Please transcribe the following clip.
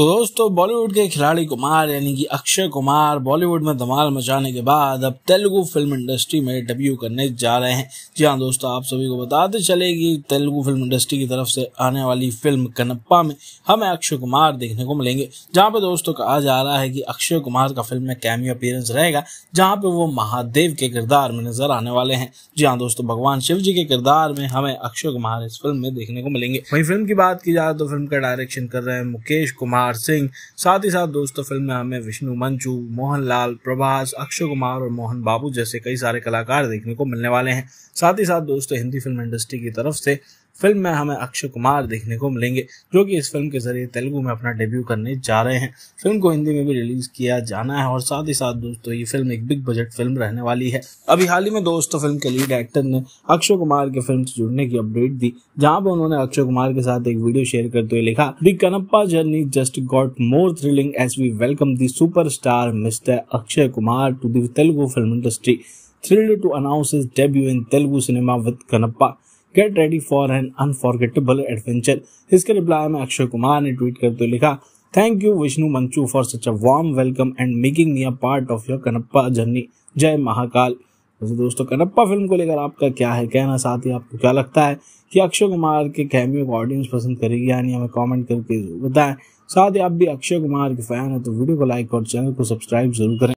तो दोस्तों बॉलीवुड के खिलाड़ी कुमार यानी कि अक्षय कुमार बॉलीवुड में धमाल मचाने के बाद अब तेलुगु फिल्म इंडस्ट्री में डेब्यू करने जा रहे हैं जी हाँ दोस्तों आप सभी को बताते चले कि तेलुगु फिल्म इंडस्ट्री की तरफ से आने वाली फिल्म कनप्पा में हमें अक्षय कुमार देखने को मिलेंगे जहाँ पे दोस्तों कहा जा रहा है की अक्षय कुमार का फिल्म में कैमियो अपियरेंस रहेगा जहाँ पे वो महादेव के किरदार में नजर आने वाले हैं जी हाँ दोस्तों भगवान शिव जी के किरदार में हमें अक्षय कुमार इस फिल्म में देखने को मिलेंगे वही फिल्म की बात की जाए तो फिल्म का डायरेक्शन कर रहे हैं मुकेश कुमार कुमार सिंह साथ ही साथ दोस्तों फिल्म में हमें विष्णु मंचू मोहनलाल प्रभास अक्षय कुमार और मोहन बाबू जैसे कई सारे कलाकार देखने को मिलने वाले हैं साथ ही साथ दोस्तों हिंदी फिल्म इंडस्ट्री की तरफ से फिल्म में हमें अक्षय कुमार देखने को मिलेंगे जो कि इस फिल्म के जरिए तेलुगु में अपना डेब्यू करने जा रहे हैं फिल्म को हिंदी में भी रिलीज किया जाना है और साथ ही साथ दोस्तों ये फिल्म एक बिग बजट फिल्म रहने वाली है अभी हाल ही में दोस्तों फिल्म के लीड एक्टर ने अक्षय कुमार के फिल्म से जुड़ने की अपडेट दी जहाँ पे उन्होंने अक्षय कुमार के साथ एक वीडियो शेयर करते हुए लिखा the Kannappa journey just got more thrilling as we welcome the super star mister Akshay Kumar to the Telugu film industry thrilled to announce his debut in Telugu cinema with Kannappa get ready for an unforgettable adventure इसके reply में अक्षय कुमार ने tweet करते हुए लिखा thank you Vishnu Manchu for such a warm welcome and making me a part of your Kannappa journey जय महाकाल तो दोस्तों Kannappa film को लेकर आपका क्या है कहना साथ ही आपको क्या लगता है कि अक्षय कुमार के कैमियो को ऑडियंस पसंद करेगी यानी हमें कमेंट करके बताएं साथ ही आप भी अक्षय कुमार के फैन हैं तो वीडियो को लाइक और चैनल को सब्सक्राइब जरूर करें